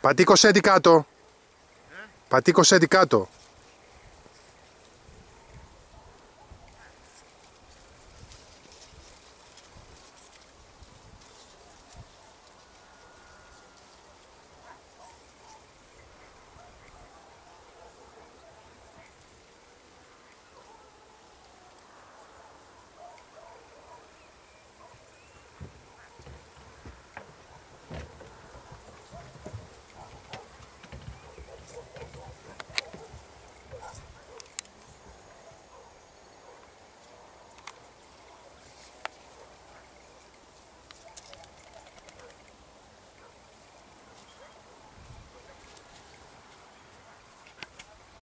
Πατήκο την κάτω. Ε? Πατήκωσε κάτω.